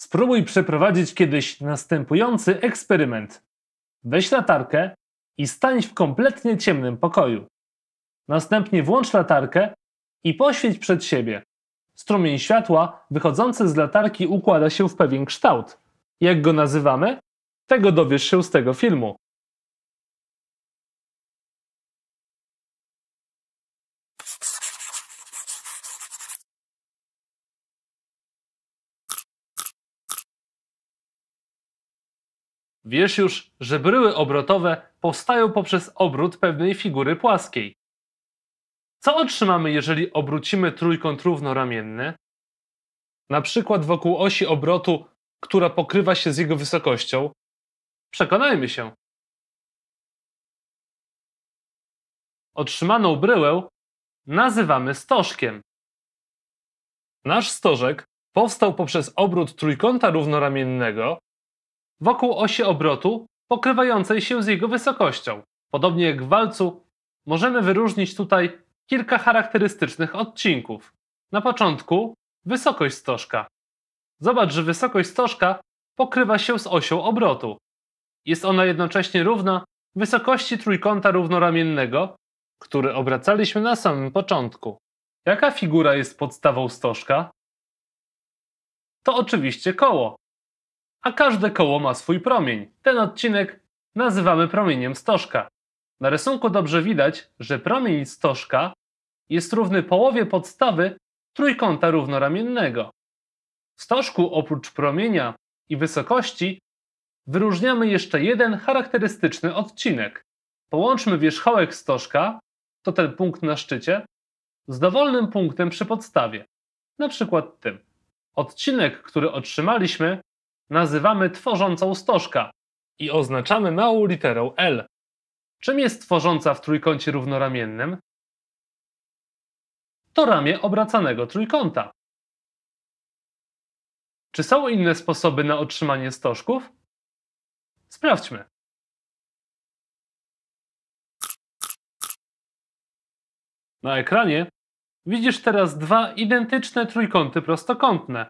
Spróbuj przeprowadzić kiedyś następujący eksperyment. Weź latarkę i stań w kompletnie ciemnym pokoju. Następnie włącz latarkę i poświeć przed siebie. Strumień światła wychodzący z latarki układa się w pewien kształt. Jak go nazywamy? Tego dowiesz się z tego filmu. Wiesz już, że bryły obrotowe powstają poprzez obrót pewnej figury płaskiej. Co otrzymamy, jeżeli obrócimy trójkąt równoramienny? Na przykład wokół osi obrotu, która pokrywa się z jego wysokością. Przekonajmy się. Otrzymaną bryłę nazywamy stożkiem. Nasz stożek powstał poprzez obrót trójkąta równoramiennego, wokół osi obrotu pokrywającej się z jego wysokością. Podobnie jak w walcu, możemy wyróżnić tutaj kilka charakterystycznych odcinków. Na początku wysokość stożka. Zobacz, że wysokość stożka pokrywa się z osią obrotu. Jest ona jednocześnie równa wysokości trójkąta równoramiennego, który obracaliśmy na samym początku. Jaka figura jest podstawą stożka? To oczywiście koło, a każde koło ma swój promień. Ten odcinek nazywamy promieniem stożka. Na rysunku dobrze widać, że promień stożka jest równy połowie podstawy trójkąta równoramiennego. W stożku oprócz promienia i wysokości wyróżniamy jeszcze jeden charakterystyczny odcinek. Połączmy wierzchołek stożka, to ten punkt na szczycie, z dowolnym punktem przy podstawie, na przykład tym. Odcinek, który otrzymaliśmy, nazywamy tworzącą stożka i oznaczamy małą literą L. Czym jest tworząca w trójkącie równoramiennym? To ramię obracanego trójkąta. Czy są inne sposoby na otrzymanie stożków? Sprawdźmy. Na ekranie widzisz teraz dwa identyczne trójkąty prostokątne.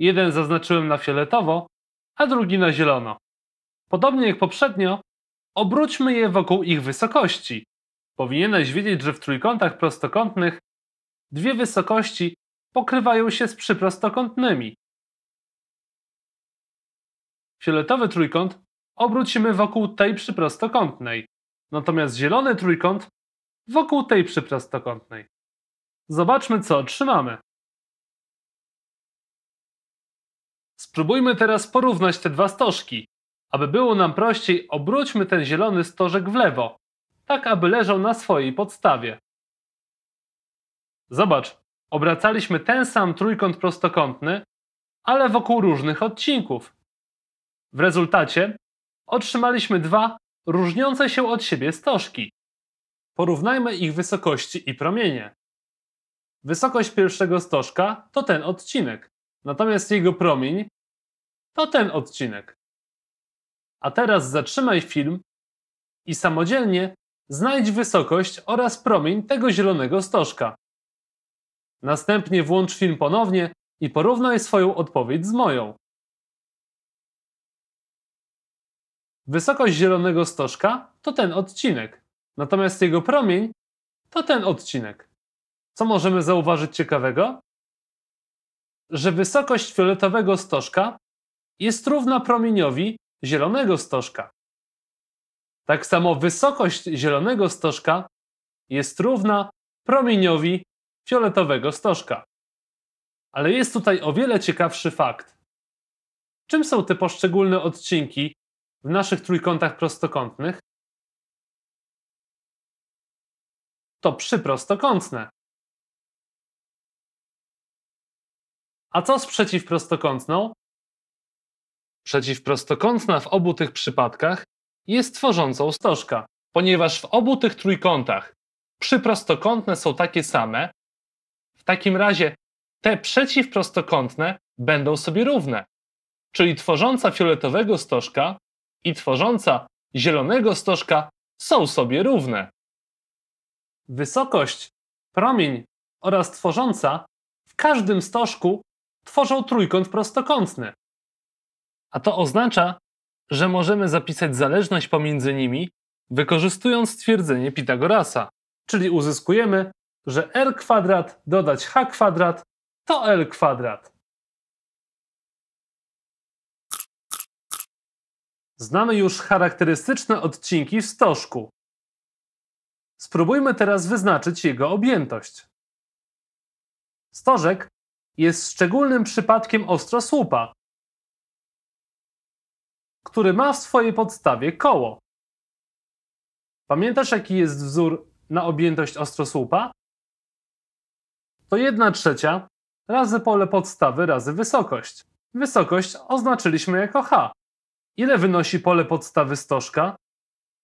Jeden zaznaczyłem na fioletowo, a drugi na zielono. Podobnie jak poprzednio, obróćmy je wokół ich wysokości. Powinieneś wiedzieć, że w trójkątach prostokątnych dwie wysokości pokrywają się z przyprostokątnymi. Fioletowy trójkąt obrócimy wokół tej przyprostokątnej, natomiast zielony trójkąt wokół tej przyprostokątnej. Zobaczmy, co otrzymamy. Spróbujmy teraz porównać te dwa stożki. Aby było nam prościej, obróćmy ten zielony stożek w lewo, tak aby leżał na swojej podstawie. Zobacz, obracaliśmy ten sam trójkąt prostokątny, ale wokół różnych odcinków. W rezultacie otrzymaliśmy dwa różniące się od siebie stożki. Porównajmy ich wysokości i promienie. Wysokość pierwszego stożka to ten odcinek, natomiast jego promień to ten odcinek. A teraz zatrzymaj film i samodzielnie znajdź wysokość oraz promień tego zielonego stożka. Następnie włącz film ponownie i porównaj swoją odpowiedź z moją. Wysokość zielonego stożka to ten odcinek, natomiast jego promień to ten odcinek. Co możemy zauważyć ciekawego? Że wysokość fioletowego stożka jest równa promieniowi zielonego stożka. Tak samo wysokość zielonego stożka jest równa promieniowi fioletowego stożka. Ale jest tutaj o wiele ciekawszy fakt. Czym są te poszczególne odcinki w naszych trójkątach prostokątnych? To przyprostokątne. A co z przeciwprostokątną? Przeciwprostokątna w obu tych przypadkach jest tworzącą stożka, ponieważ w obu tych trójkątach przyprostokątne są takie same, w takim razie te przeciwprostokątne będą sobie równe. Czyli tworząca fioletowego stożka i tworząca zielonego stożka są sobie równe. Wysokość, promień oraz tworząca w każdym stożku tworzą trójkąt prostokątny. A to oznacza, że możemy zapisać zależność pomiędzy nimi, wykorzystując twierdzenie Pitagorasa. Czyli uzyskujemy, że r kwadrat dodać h kwadrat to l kwadrat. Znamy już charakterystyczne odcinki w stożku. Spróbujmy teraz wyznaczyć jego objętość. Stożek jest szczególnym przypadkiem ostrosłupa, który ma w swojej podstawie koło. Pamiętasz, jaki jest wzór na objętość ostrosłupa? To 1 trzecia razy pole podstawy razy wysokość. Wysokość oznaczyliśmy jako h. Ile wynosi pole podstawy stożka?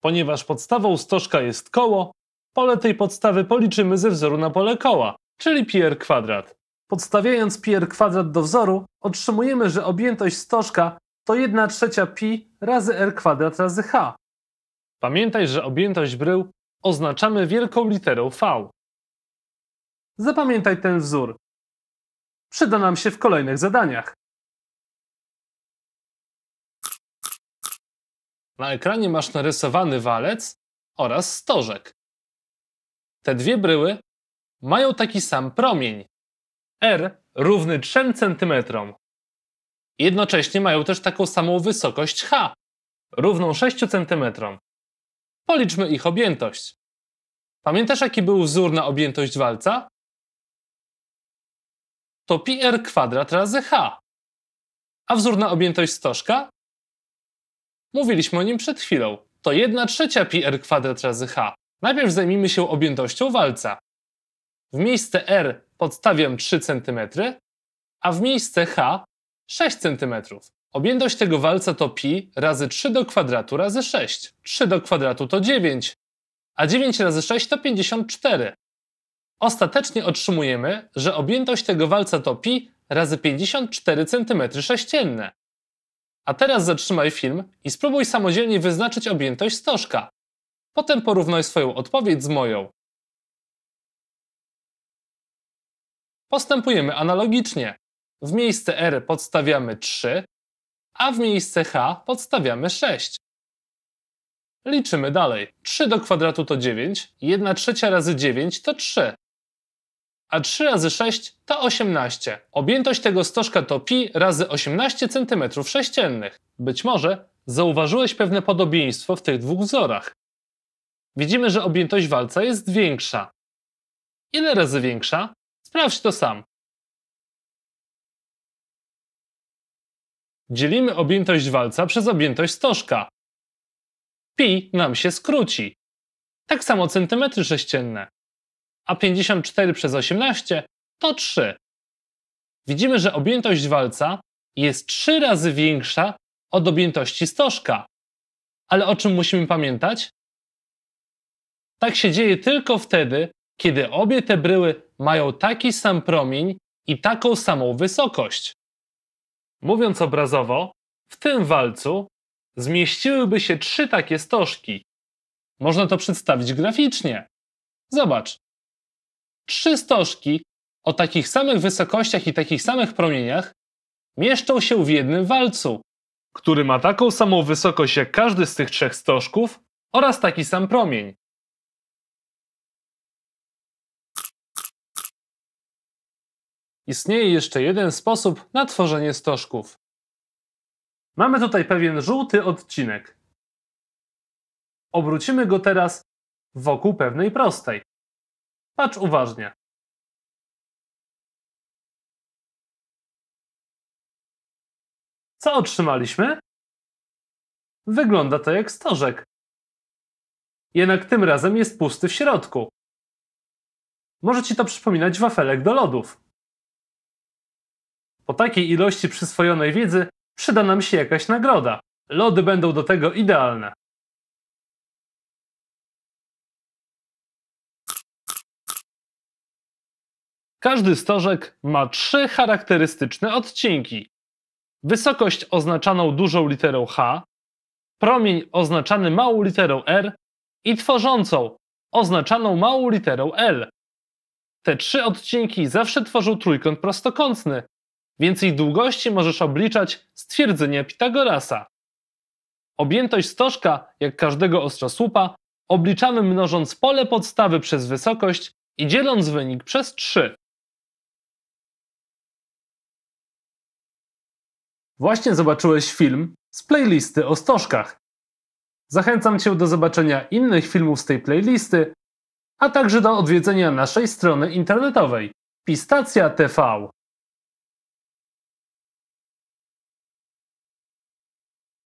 Ponieważ podstawą stożka jest koło, pole tej podstawy policzymy ze wzoru na pole koła, czyli pi r kwadrat. Podstawiając pi r kwadrat do wzoru, otrzymujemy, że objętość stożka to 1 trzecia pi razy r kwadrat razy h. Pamiętaj, że objętość brył oznaczamy wielką literą V. Zapamiętaj ten wzór. Przyda nam się w kolejnych zadaniach. Na ekranie masz narysowany walec oraz stożek. Te dwie bryły mają taki sam promień. R równy 3 cm. Jednocześnie mają też taką samą wysokość h, równą 6 cm. Policzmy ich objętość. Pamiętasz, jaki był wzór na objętość walca? To pi r kwadrat razy h. A wzór na objętość stożka? Mówiliśmy o nim przed chwilą. To 1 trzecia pi r kwadrat razy h. Najpierw zajmijmy się objętością walca. W miejsce r podstawiam 3 cm, a w miejsce h 6 cm. Objętość tego walca to pi razy 3 do kwadratu razy 6. 3 do kwadratu to 9, a 9 razy 6 to 54. Ostatecznie otrzymujemy, że objętość tego walca to pi razy 54 cm sześcienne. A teraz zatrzymaj film i spróbuj samodzielnie wyznaczyć objętość stożka. Potem porównaj swoją odpowiedź z moją. Postępujemy analogicznie. W miejsce R podstawiamy 3, a w miejsce H podstawiamy 6. Liczymy dalej. 3 do kwadratu to 9, 1 trzecia razy 9 to 3, a 3 razy 6 to 18. Objętość tego stożka to pi razy 18 cm sześciennych. Być może zauważyłeś pewne podobieństwo w tych dwóch wzorach. Widzimy, że objętość walca jest większa. Ile razy większa? Sprawdź to sam. Dzielimy objętość walca przez objętość stożka. Pi nam się skróci. Tak samo centymetry sześcienne. A 54 przez 18 to 3. Widzimy, że objętość walca jest 3 razy większa od objętości stożka. Ale o czym musimy pamiętać? Tak się dzieje tylko wtedy, kiedy obie te bryły mają taki sam promień i taką samą wysokość. Mówiąc obrazowo, w tym walcu zmieściłyby się trzy takie stożki. Można to przedstawić graficznie. Zobacz. Trzy stożki o takich samych wysokościach i takich samych promieniach mieszczą się w jednym walcu, który ma taką samą wysokość jak każdy z tych trzech stożków oraz taki sam promień. Istnieje jeszcze jeden sposób na tworzenie stożków. Mamy tutaj pewien żółty odcinek. Obrócimy go teraz wokół pewnej prostej. Patrz uważnie. Co otrzymaliśmy? Wygląda to jak stożek. Jednak tym razem jest pusty w środku. Może ci to przypominać wafelek do lodów. Po takiej ilości przyswojonej wiedzy przyda nam się jakaś nagroda. Lody będą do tego idealne. Każdy stożek ma trzy charakterystyczne odcinki. Wysokość oznaczaną dużą literą H, promień oznaczany małą literą R i tworzącą oznaczaną małą literą L. Te trzy odcinki zawsze tworzą trójkąt prostokątny, Więcej długości możesz obliczać z twierdzenia Pitagorasa. Objętość stożka, jak każdego ostrza słupa, obliczamy mnożąc pole podstawy przez wysokość i dzieląc wynik przez 3. Właśnie zobaczyłeś film z playlisty o stożkach. Zachęcam Cię do zobaczenia innych filmów z tej playlisty, a także do odwiedzenia naszej strony internetowej pistacja.tv.